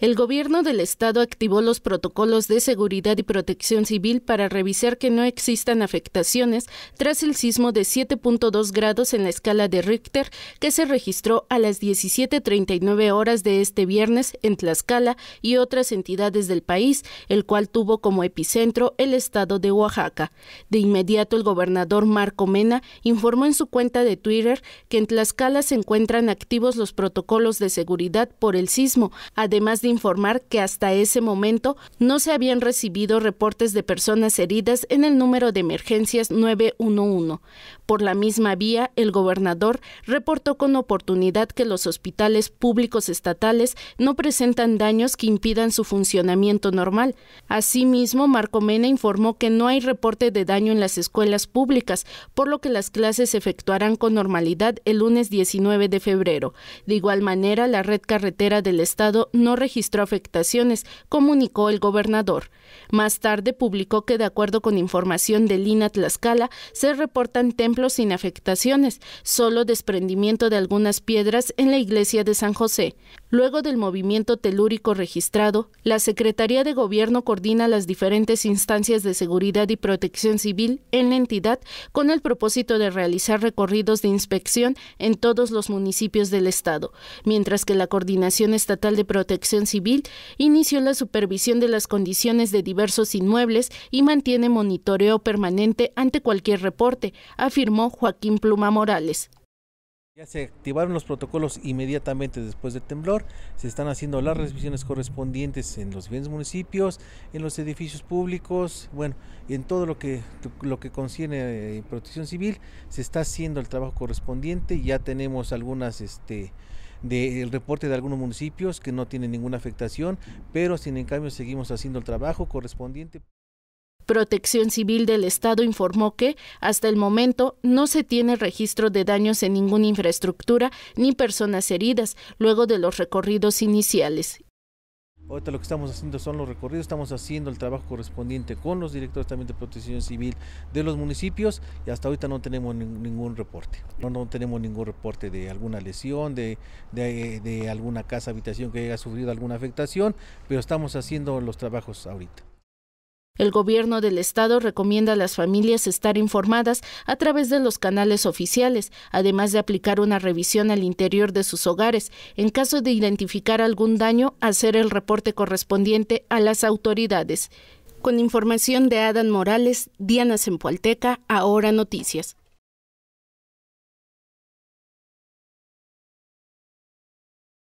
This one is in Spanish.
El gobierno del estado activó los protocolos de seguridad y protección civil para revisar que no existan afectaciones tras el sismo de 7.2 grados en la escala de Richter que se registró a las 17.39 horas de este viernes en Tlaxcala y otras entidades del país, el cual tuvo como epicentro el estado de Oaxaca. De inmediato el gobernador Marco Mena informó en su cuenta de Twitter que en Tlaxcala se encuentran activos los protocolos de seguridad por el sismo, además de informar que hasta ese momento no se habían recibido reportes de personas heridas en el número de emergencias 911. Por la misma vía, el gobernador reportó con oportunidad que los hospitales públicos estatales no presentan daños que impidan su funcionamiento normal. Asimismo, Marco Mena informó que no hay reporte de daño en las escuelas públicas, por lo que las clases se efectuarán con normalidad el lunes 19 de febrero. De igual manera, la red carretera del Estado no registró registró afectaciones, comunicó el gobernador. Más tarde publicó que de acuerdo con información de Lina Tlaxcala, se reportan templos sin afectaciones, solo desprendimiento de algunas piedras en la iglesia de San José. Luego del movimiento telúrico registrado, la Secretaría de Gobierno coordina las diferentes instancias de seguridad y protección civil en la entidad con el propósito de realizar recorridos de inspección en todos los municipios del Estado, mientras que la Coordinación Estatal de Protección Civil inició la supervisión de las condiciones de diversos inmuebles y mantiene monitoreo permanente ante cualquier reporte, afirmó Joaquín Pluma Morales. Ya se activaron los protocolos inmediatamente después del temblor, se están haciendo las revisiones correspondientes en los bienes municipios, en los edificios públicos, bueno, y en todo lo que, lo que concierne eh, protección civil, se está haciendo el trabajo correspondiente, ya tenemos algunas, este, del reporte de algunos municipios que no tienen ninguna afectación, pero sin en cambio seguimos haciendo el trabajo correspondiente. Protección Civil del Estado informó que, hasta el momento, no se tiene registro de daños en ninguna infraestructura ni personas heridas luego de los recorridos iniciales. Ahorita lo que estamos haciendo son los recorridos, estamos haciendo el trabajo correspondiente con los directores también de protección civil de los municipios y hasta ahorita no tenemos ningún reporte. No, no, tenemos ningún reporte de alguna lesión, de, de alguna casa, habitación que haya sufrido alguna afectación, pero estamos haciendo los trabajos ahorita. El gobierno del estado recomienda a las familias estar informadas a través de los canales oficiales, además de aplicar una revisión al interior de sus hogares. En caso de identificar algún daño, hacer el reporte correspondiente a las autoridades. Con información de Adán Morales, Diana Sempualteca, Ahora Noticias.